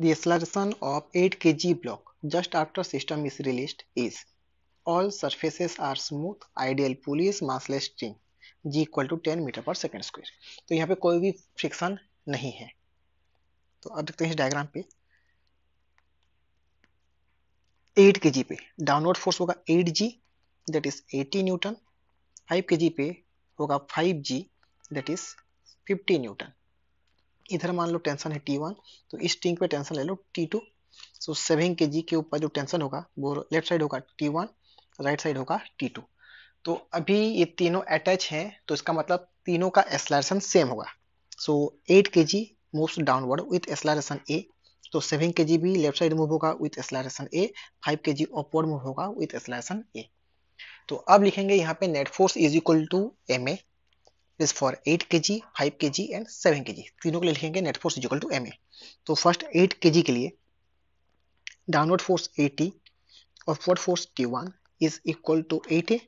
The acceleration of 8 kg block just after system is released is all surfaces are smooth ideal pulley is massless string g equal to 10 meter per second square. तो यहाँ पे कोई भी friction नहीं है तो अब देखते हैं इस डायग्राम पे 8 kg पे डाउनवर्ड फोर्स होगा 8g ji that is 80 Newton 5 के पे होगा 5g दैट इज 50 न्यूटन इधर मान लो टेंशन है टी वन तो इस स्ट्रिंग पे टेंशन ले लो t two so seven k g के ऊपर जो टेंशन होगा वो लेफ्ट साइड होगा टी वन राइट साइड होगा टी टू तो अभी ये तीनों अटैच हैं तो इसका मतलब तीनों का एसलरेशन सेम होगा so eight k g moves downward with acceleration a तो सेवन के जी भी लेफ्ट साइड मूव होगा with acceleration a five k g upward move होगा विथ एसलरेशन ए तो अब लिखेंगे यहाँ पे net force is equal to m a is for 8 k ji five k ji and seven k जी तीनों के लिए लिखेंगे net force is equal to m a तो फर्स्ट एट के जी के लिए डाउनवर्ड फोर्स ए टी और upward force t one is equal to eight a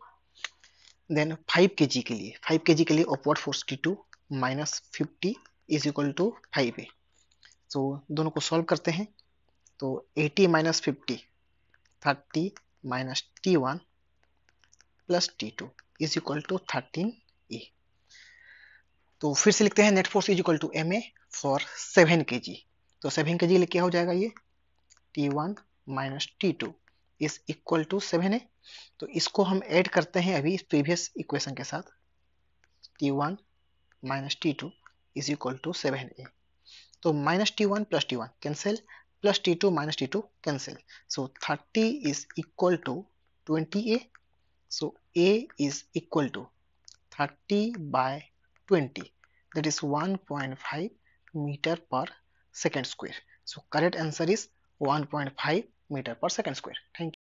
then five k g के लिए फाइव के जी के लिए upward force t two minus fifty is equal to five a तो दोनों को solve करते हैं तो eighty minus fifty thirty minus t one plus t two is equal to thirteen a तो फिर से लिखते हैं net force is equal to m a for seven k g तो सेवन के जी लिए क्या हो जाएगा ये t one minus t two is equal to seven है तो इसको हम ऐड करते हैं अभी प्रीवियस इक्वेशन के साथ t one minus t two is equal to seven a तो minus t one plus t one cancel plus t two minus t two cancel so thirty is equal to twenty a so a is equal to thirty by 20 that is 1.5 meter per second square so correct answer is 1.5 meter per second square thank you